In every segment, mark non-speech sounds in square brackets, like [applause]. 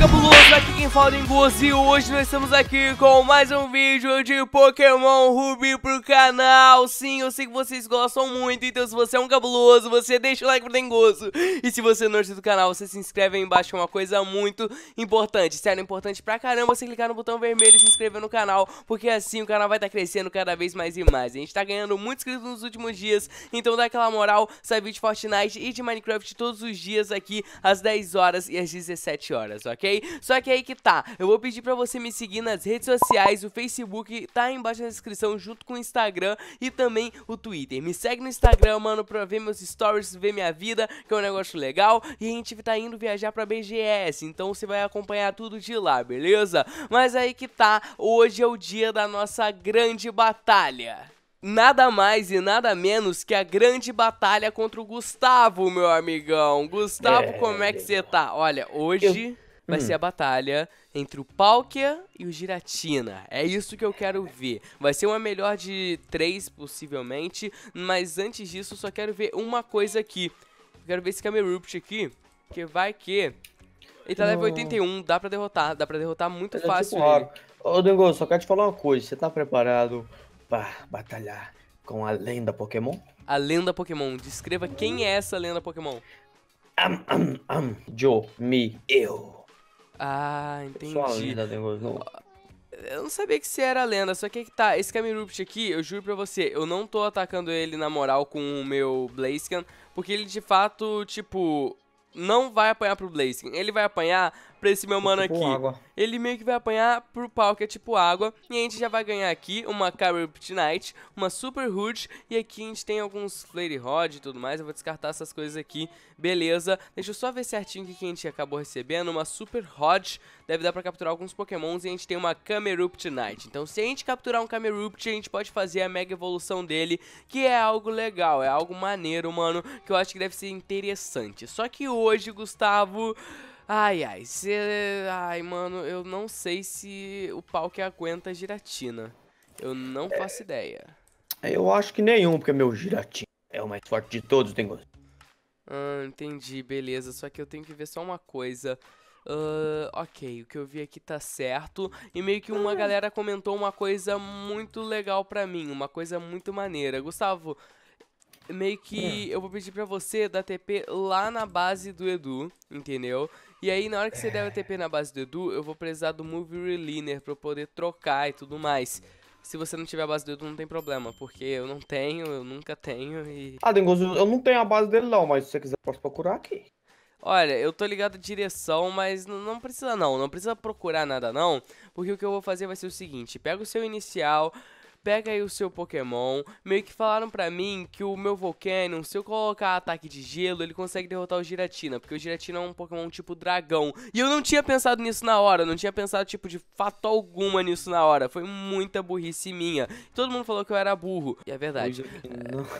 Chega pro Lula, do Faldingus e hoje nós estamos aqui com mais um vídeo de Pokémon Ruby pro canal Sim, eu sei que vocês gostam muito, então se você é um cabuloso, você deixa o like pro Dengoso E se você é novo do canal, você se inscreve aí embaixo, é uma coisa muito importante Sério, importante pra caramba você clicar no botão vermelho e se inscrever no canal Porque assim o canal vai estar tá crescendo cada vez mais e mais A gente tá ganhando muitos inscritos nos últimos dias, então dá aquela moral Sai vídeo de Fortnite e de Minecraft todos os dias aqui às 10 horas e às 17 horas, ok? Só que aí que tá, eu vou pedir pra você me seguir nas redes sociais, o Facebook tá aí embaixo na descrição, junto com o Instagram e também o Twitter. Me segue no Instagram, mano, pra ver meus stories, ver minha vida, que é um negócio legal. E a gente tá indo viajar pra BGS, então você vai acompanhar tudo de lá, beleza? Mas aí que tá, hoje é o dia da nossa grande batalha nada mais e nada menos que a grande batalha contra o Gustavo, meu amigão. Gustavo, é... como é que você tá? Olha, hoje. Eu vai hum. ser a batalha entre o Palkia e o Giratina. É isso que eu quero ver. Vai ser uma melhor de três, possivelmente. Mas antes disso, só quero ver uma coisa aqui. Eu quero ver esse Camerupt aqui. Que vai que. Ele tá level 81, dá pra derrotar. Dá pra derrotar muito é tipo fácil. Tipo, Ô, Dengo, só quero te falar uma coisa. Você tá preparado pra batalhar com a lenda Pokémon? A lenda Pokémon. Descreva quem é essa lenda Pokémon. Am, am, am. Joe, me, eu. Ah, entendi. Só a lenda do Eu não sabia que você era lenda, só que, é que tá, esse Camirupt aqui, eu juro pra você, eu não tô atacando ele na moral com o meu Blaziken, porque ele de fato, tipo, não vai apanhar pro Blaziken. Ele vai apanhar pra esse meu mano tipo aqui. Água. Ele meio que vai apanhar pro pau, que é tipo água. E a gente já vai ganhar aqui uma Carrot Knight, uma Super Hood. E aqui a gente tem alguns Flare Rod e tudo mais. Eu vou descartar essas coisas aqui. Beleza. Deixa eu só ver certinho o que a gente acabou recebendo. Uma Super Rod. Deve dar pra capturar alguns pokémons. E a gente tem uma Camerupt Knight. Então se a gente capturar um Camerupt, a gente pode fazer a Mega Evolução dele. Que é algo legal, é algo maneiro, mano. Que eu acho que deve ser interessante. Só que hoje, Gustavo... Ai, ai, cê... ai, mano, eu não sei se o pau que aguenta a é giratina. Eu não é... faço ideia. Eu acho que nenhum, porque meu giratina é o mais forte de todos, tem gosto. Ah, entendi, beleza. Só que eu tenho que ver só uma coisa. Uh, ok, o que eu vi aqui tá certo. E meio que uma ah. galera comentou uma coisa muito legal pra mim, uma coisa muito maneira. Gustavo, meio que ah. eu vou pedir pra você dar TP lá na base do Edu, entendeu? E aí, na hora que você der o é. TP na base do Edu, eu vou precisar do Move Reliner pra eu poder trocar e tudo mais. Se você não tiver a base do Edu, não tem problema, porque eu não tenho, eu nunca tenho e... Ah, Dengoso, eu não tenho a base dele não, mas se você quiser, posso procurar aqui. Olha, eu tô ligado à direção, mas não precisa não, não precisa procurar nada não, porque o que eu vou fazer vai ser o seguinte, pega o seu inicial, pega aí o seu Pokémon. Meio que falaram pra mim que o meu Volcanion, se eu colocar ataque de gelo, ele consegue derrotar o Giratina, porque o Giratina é um Pokémon tipo dragão. E eu não tinha pensado nisso na hora, não tinha pensado, tipo, de fato alguma nisso na hora. Foi muita burrice minha. Todo mundo falou que eu era burro. E é verdade.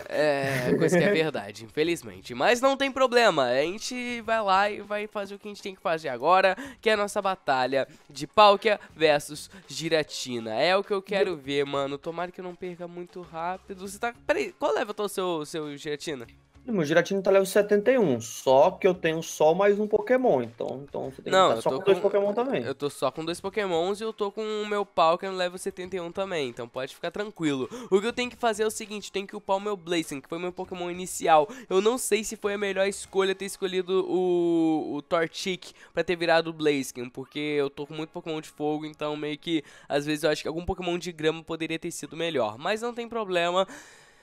É, é coisa que é verdade, infelizmente. Mas não tem problema, a gente vai lá e vai fazer o que a gente tem que fazer agora, que é a nossa batalha de Palkia versus Giratina. É o que eu quero ver, mano. Tô Tomara que eu não perca muito rápido. Você tá. Peraí, qual level tá o seu, seu giratina? Meu Giratina tá level 71, só que eu tenho só mais um Pokémon, então, então você tem Não, que estar só com, com dois Pokémon também. Eu tô só com dois Pokémons e eu tô com o meu pau é no level 71 também, então pode ficar tranquilo. O que eu tenho que fazer é o seguinte, tenho que upar o meu Blazing, que foi meu Pokémon inicial. Eu não sei se foi a melhor escolha ter escolhido o, o Torchic pra ter virado o Blazing, porque eu tô com muito Pokémon de fogo, então meio que, às vezes eu acho que algum Pokémon de grama poderia ter sido melhor. Mas não tem problema,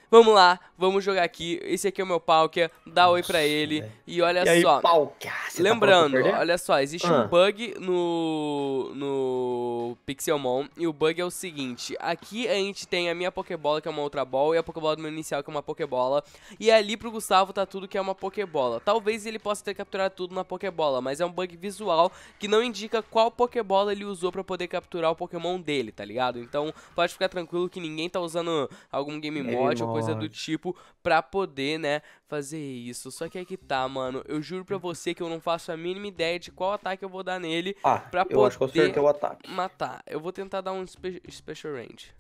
Vamos lá, vamos jogar aqui. Esse aqui é o meu Palkia, dá Nossa, oi pra ele. Né? E olha e aí, só. Palkia, tá lembrando, tá olha só, existe um ah. bug no. no Pixelmon. E o bug é o seguinte: aqui a gente tem a minha Pokébola, que é uma outra bola, e a Pokébola do meu inicial, que é uma Pokébola. E ali pro Gustavo tá tudo que é uma Pokébola. Talvez ele possa ter capturado tudo na Pokébola, mas é um bug visual que não indica qual Pokébola ele usou para poder capturar o Pokémon dele, tá ligado? Então pode ficar tranquilo que ninguém tá usando algum game mod coisa do tipo, pra poder, né, fazer isso. Só que é que tá, mano. Eu juro pra você que eu não faço a mínima ideia de qual ataque eu vou dar nele ah, pra eu poder acho que eu acertei o ataque. matar. Eu vou tentar dar um spe Special Range.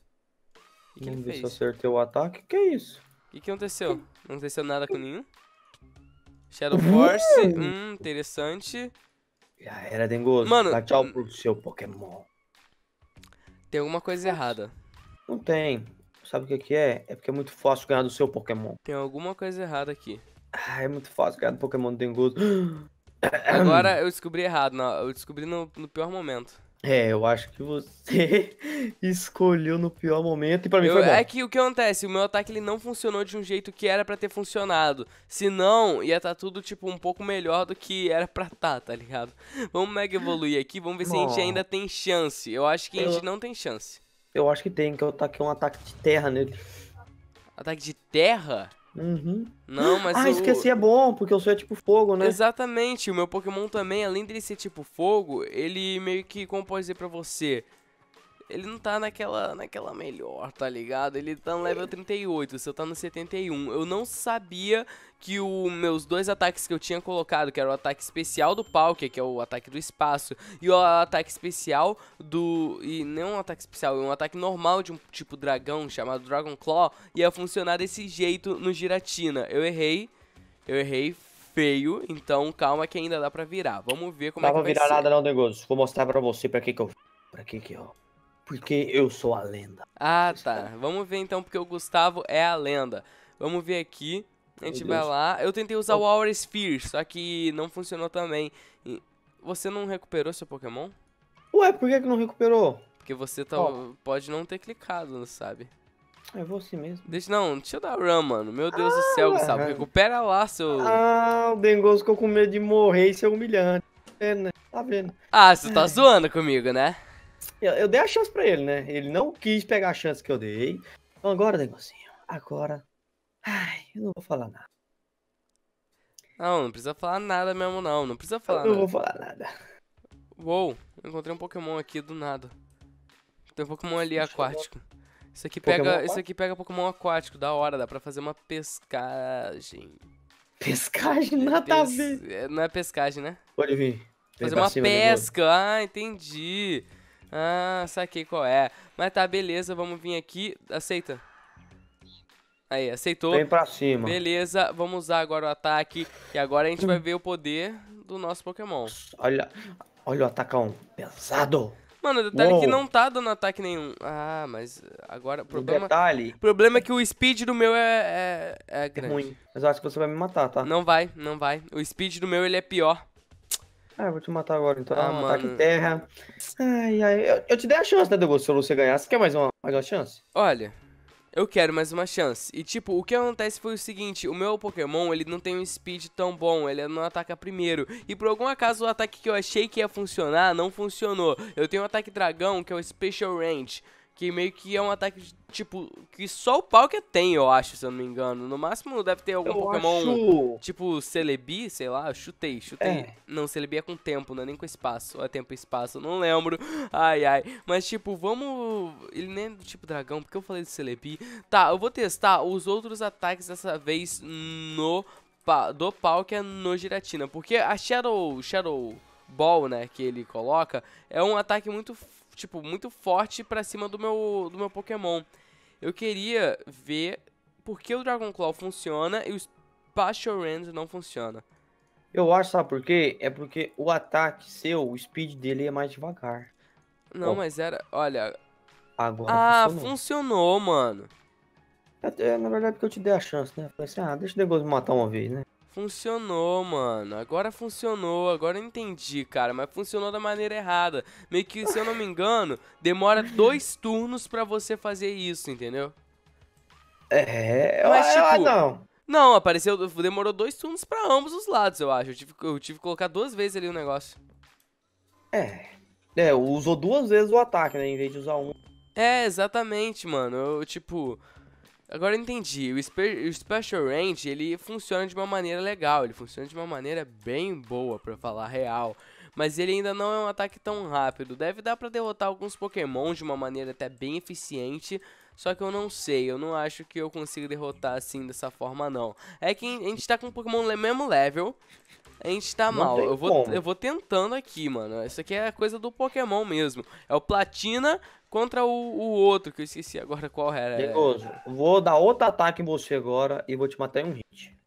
que ele Se acertei o ataque, que é isso? O que, que aconteceu? Não aconteceu nada com nenhum? Shadow Force, hum, interessante. Já era, Dengoso. Mano, tchau pro seu Pokémon. Tem alguma coisa errada. Não tem. Sabe o que, que é? É porque é muito fácil ganhar do seu Pokémon. Tem alguma coisa errada aqui. Ah, é muito fácil ganhar do Pokémon do Dengoso. [gasps] [clears throat] Agora eu descobri errado, não. eu descobri no, no pior momento. É, eu acho que você [laughs] escolheu no pior momento e pra mim eu, foi bom. É que o que acontece, o meu ataque ele não funcionou de um jeito que era para ter funcionado. Se não, ia estar tá tudo, tipo, um pouco melhor do que era pra tá, tá ligado? Vamos mega evoluir aqui, vamos ver se a gente ainda tem chance. Eu acho que a gente eu... não tem chance. Eu acho que tem, que eu é taquei é um ataque de terra nele. Ataque de terra? Uhum. Não, mas. Ah, eu... esqueci é bom, porque eu sou é tipo fogo, né? Exatamente, o meu Pokémon também, além dele ser tipo fogo, ele meio que, como pode dizer pra você, ele não tá naquela, naquela melhor, tá ligado? Ele tá no level 38, o seu tá no 71. Eu não sabia que os meus dois ataques que eu tinha colocado, que era o ataque especial do pau que é, é o ataque do espaço, e o ataque especial do... e não é um ataque especial, é um ataque normal de um tipo dragão, chamado Dragon Claw, ia funcionar desse jeito no Giratina. Eu errei, eu errei feio, então calma que ainda dá pra virar. Vamos ver como dá é que vai ser. Não dá pra virar nada não, Degoso. Vou mostrar pra você pra que que eu... pra que que eu... Porque eu sou a lenda. Ah, tá. Vamos ver então, porque o Gustavo é a lenda. Vamos ver aqui. A gente vai lá. Eu tentei usar o Aura Sphere, só que não funcionou também. Você não recuperou seu Pokémon? Ué, por que, que não recuperou? Porque você tá, pode não ter clicado, sabe? É você mesmo. Deixa, não, deixa eu dar run, mano. Meu Deus ah, do céu, Gustavo. Recupera lá, seu. Ah, o Dengoso ficou com medo de morrer e ser humilhante. Tá é, vendo? Né? Tá vendo? Ah, você tá zoando comigo, né? Eu, eu dei a chance para ele, né? Ele não quis pegar a chance que eu dei. Então agora, negocinho, agora. Ai, eu não vou falar nada. Não, não precisa falar nada mesmo, não. Não precisa falar eu Não nada. vou falar nada. Uou, encontrei um Pokémon aqui do nada. Tem um Pokémon ali aquático. Isso aqui pega, isso aqui pega Pokémon aquático, da hora, dá pra fazer uma pescagem. Pescagem nada a ver. É, não é pescagem, né? Pode vir. Fazer uma pesca. Ah, entendi. Ah, saquei qual é. Mas tá, beleza, vamos vir aqui. Aceita. Aí, aceitou. Vem pra cima. Beleza, vamos usar agora o ataque. E agora a gente vai ver o poder do nosso Pokémon. Olha, olha o atacão pesado. Mano, o detalhe Uou. que não tá dando ataque nenhum. Ah, mas agora... O problema, detalhe... problema é que o speed do meu é, é, é, é grande. É ruim, mas eu acho que você vai me matar, tá? Não vai, não vai. O speed do meu, ele é pior. Ah, vou te matar agora, então. Ah, ah ataque terra. Ai, ai. Eu, eu, te dei a chance, né, Douglas? Se você ganhar, você quer mais uma, mais uma chance? Olha, eu quero mais uma chance. E, tipo, o que acontece foi o seguinte. O meu Pokémon, ele não tem um speed tão bom. Ele não ataca primeiro. E, por algum acaso, o ataque que eu achei que ia funcionar, não funcionou. Eu tenho um ataque dragão, que é o Special Range que meio que é um ataque, tipo, que só o Palkia tem, eu acho, se eu não me engano. No máximo deve ter algum eu Pokémon, acho... tipo, Celebi, sei lá, chutei, chutei. É. Não, Celebi é com tempo, não é nem com espaço. Ou é tempo e espaço, não lembro. Ai, ai. Mas, tipo, vamos... Ele nem é do tipo dragão, porque eu falei de Celebi. Tá, eu vou testar os outros ataques dessa vez no... Do Palkia é no Giratina, porque a Shadow... Shadow... Ball, né, que ele coloca, é um ataque muito tipo, muito forte pra cima do meu, do meu Pokémon. Eu queria ver por que o Dragon Claw funciona e o Spatial Range não funciona. Eu acho, sabe por quê? É porque o ataque seu, o speed dele é mais devagar. Não, mas era. Olha. Agora ah, funcionou, funcionou mano. É, é, na verdade, porque eu te dei a chance, né? falei assim, ah, deixa o negócio matar uma vez, né? Funcionou, mano. Agora funcionou. Agora eu entendi, cara. Mas funcionou da maneira errada. Meio que, se eu não me engano, demora dois turnos para você fazer isso, entendeu? É, Mas, tipo, eu, não. Não, apareceu. Demorou dois turnos para ambos os lados, eu acho. Eu tive, eu tive que colocar duas vezes ali o negócio. É. É, usou duas vezes o ataque, né? Em vez de usar um. É, exatamente, mano. Eu, tipo. Agora eu entendi. O, Spe o Special Range, ele funciona de uma maneira legal. Ele funciona de uma maneira bem boa, pra falar real. Mas ele ainda não é um ataque tão rápido. Deve dar pra derrotar alguns Pokémon de uma maneira até bem eficiente. Só que eu não sei, eu não acho que eu consiga derrotar assim dessa forma não. É que a gente tá com um Pokémon no mesmo level, a gente tá não mal. Eu vou, eu vou tentando aqui, mano. Isso aqui é coisa do Pokémon mesmo. É o Platina, contra o, o outro, que eu esqueci agora qual era. Vou dar outro ataque em você agora e vou te matar em um hit.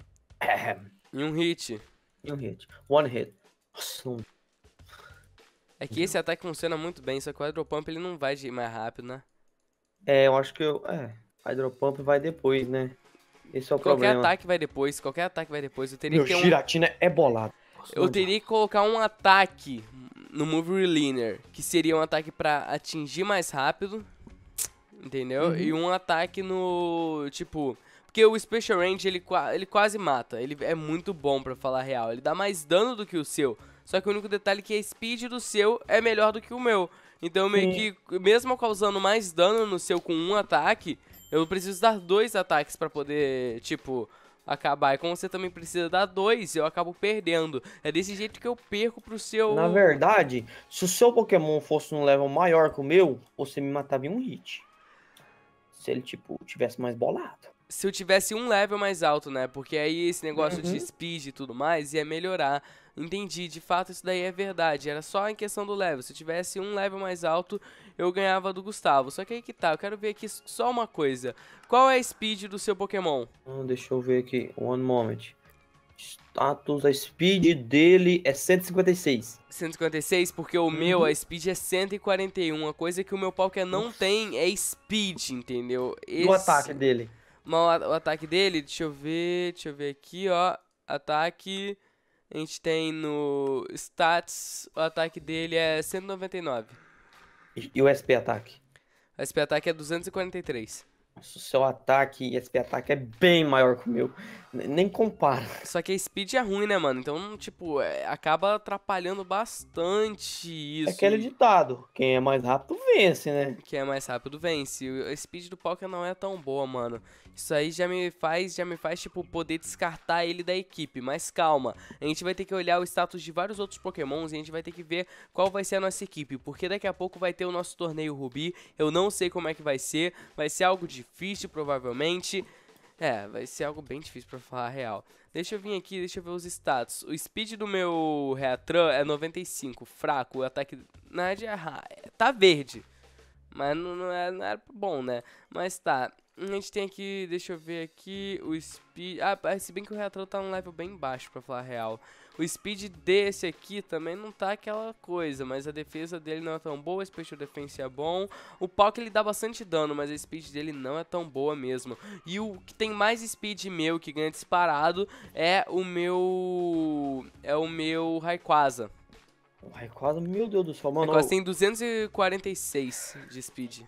[clears throat] Em um hit? Em um hit. One hit. Nossa, não... É que esse ataque funciona muito bem, só que o Pump ele não vai de mais rápido, né? É, eu acho que eu. É, pump vai depois, né? Esse é o qualquer problema. Qualquer ataque vai depois, qualquer ataque vai depois. Eu teria Meu, que ter um... Giratina é bolado. Eu teria que colocar um ataque no Move Reliner, que seria um ataque para atingir mais rápido, entendeu? Uhum. E um ataque no, tipo, porque o Special Range ele, ele quase mata, ele é muito bom para falar a real, ele dá mais dano do que o seu. Só que o único detalhe é que a speed do seu é melhor do que o meu. Então meio Sim. que mesmo causando mais dano no seu com um ataque, eu preciso dar dois ataques para poder, tipo, acabar. E como você também precisa dar dois, eu acabo perdendo. É desse jeito que eu perco pro seu. Na verdade, se o seu Pokémon fosse um level maior que o meu, você me matava em um hit. Se ele, tipo, tivesse mais bolado se eu tivesse um level mais alto, né? Porque aí esse negócio uhum. de speed e tudo mais ia melhorar. Entendi, de fato isso daí é verdade. Era só em questão do level. Se eu tivesse um level mais alto, eu ganhava do Gustavo. Só que aí que tá, eu quero ver aqui só uma coisa. Qual é a speed do seu Pokémon? Hum, deixa eu ver aqui, one moment. Status, a speed dele é 156. 156, porque o uhum. meu, a speed é 141. A coisa que o meu Pokémon não tem é speed, entendeu? Esse... O ataque dele mal o, ataque dele, deixa eu ver, deixa eu ver aqui, ó. Ataque, a gente tem no stats, o ataque dele é 199. E o SP ataque? O SP ataque é 243. Nossa, o seu ataque e SP ataque é bem maior que o meu. Nem compara. Só que a speed é ruim, né, mano? Então, tipo, é, acaba atrapalhando bastante é isso. É aquele ditado: quem é mais rápido vence, né? Quem é mais rápido vence. O speed do Palkia não é tão boa, mano. Isso aí já me faz, já me faz, tipo, poder descartar ele da equipe. Mas calma, a gente vai ter que olhar o status de vários outros pokémons e a gente vai ter que ver qual vai ser a nossa equipe. Porque daqui a pouco vai ter o nosso torneio Rubi. Eu não sei como é que vai ser. Vai ser algo difícil, provavelmente. É, vai ser algo bem difícil pra falar a real. Deixa eu vir aqui, deixa eu ver os status. O speed do meu Reatran é 95, fraco. O ataque... Na verdade, é, tá verde. Mas não, não, era, é, não era é bom, né? Mas tá. A gente tem aqui, deixa eu ver aqui, o speed... Ah, se bem que o reator tá num level bem baixo, pra falar a real. O speed desse aqui também não tá aquela coisa, mas a defesa dele não é tão boa, o special defense é bom. O pau que ele dá bastante dano, mas a speed dele não é tão boa mesmo. E o que tem mais speed meu, que ganha disparado, é o meu... É o meu Raikwaza. O Raikkonen, meu Deus do céu, é mano. O Raikkonen tem 246 de speed.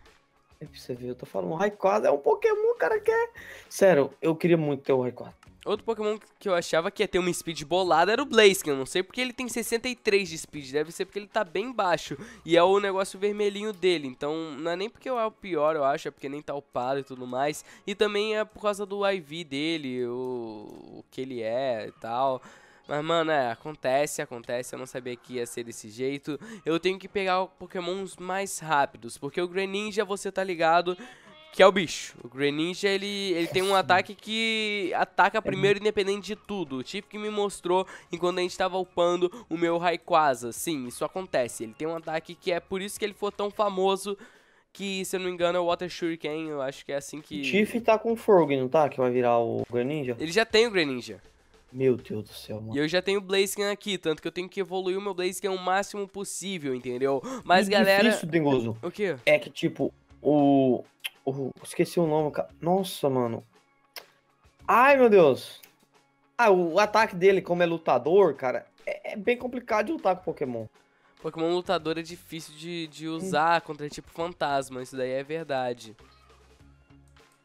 É pra você ver, eu tô falando, o Raikkonen é um Pokémon, cara, que é... Sério, eu queria muito ter o Raikkonen. Outro Pokémon que eu achava que ia ter uma speed bolada era o Blaziken. Eu não sei porque ele tem 63 de speed. Deve ser porque ele tá bem baixo. E é o negócio vermelhinho dele. Então, não é nem porque é o pior, eu acho. É porque nem tá upado e tudo mais. E também é por causa do IV dele, o, o que ele é e tal. Mas, mano, é, acontece, acontece. Eu não sabia que ia ser desse jeito. Eu tenho que pegar pokémons mais rápidos, porque o Greninja, você tá ligado, que é o bicho. O Greninja, ele, ele tem um é, ataque que ataca é primeiro independente de tudo. O tipo que me mostrou enquanto a gente tava upando o meu Raikwaza. Sim, isso acontece. Ele tem um ataque que é por isso que ele foi tão famoso que, se eu não me engano, é o Water Shuriken, eu acho que é assim que... O Tiff tá com o Frog, não tá? Que vai virar o Greninja. Ele já tem o Greninja. Meu Deus do céu, mano. E eu já tenho Blaziken aqui, tanto que eu tenho que evoluir o meu Blaziken o máximo possível, entendeu? Mas, que galera... Difícil, Dengoso. O quê? É que, tipo, o... o... Esqueci o nome, cara. Nossa, mano. Ai, meu Deus. Ah, o ataque dele, como é lutador, cara, é, é bem complicado de lutar com Pokémon. Pokémon lutador é difícil de, de usar contra tipo fantasma, isso daí é verdade.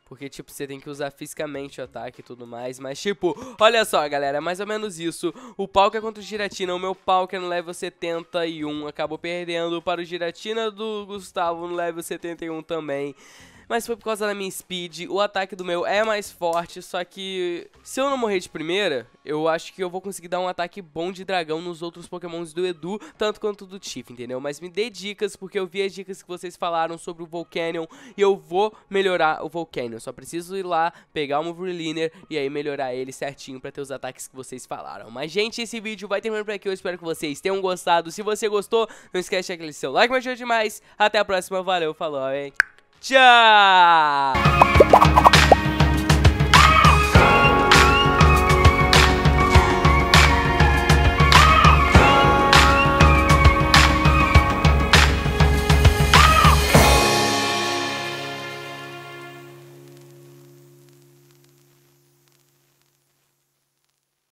Porque, tipo, você tem que usar fisicamente o ataque e tudo mais. Mas, tipo, olha só, galera. É mais ou menos isso. O Palkia é contra o Giratina. O meu Palkia é no level 71 acabou perdendo para o Giratina do Gustavo no level 71 também mas foi por causa da minha speed, o ataque do meu é mais forte, só que se eu não morrer de primeira, eu acho que eu vou conseguir dar um ataque bom de dragão nos outros pokémons do Edu, tanto quanto do Tiff, entendeu? Mas me dê dicas, porque eu vi as dicas que vocês falaram sobre o Volcanion e eu vou melhorar o Volcanion. Só preciso ir lá, pegar o Reliner e aí melhorar ele certinho pra ter os ataques que vocês falaram. Mas, gente, esse vídeo vai terminando por aqui. Eu espero que vocês tenham gostado. Se você gostou, não esquece aquele seu like, me ajuda demais. Até a próxima, valeu, falou, hein? 자.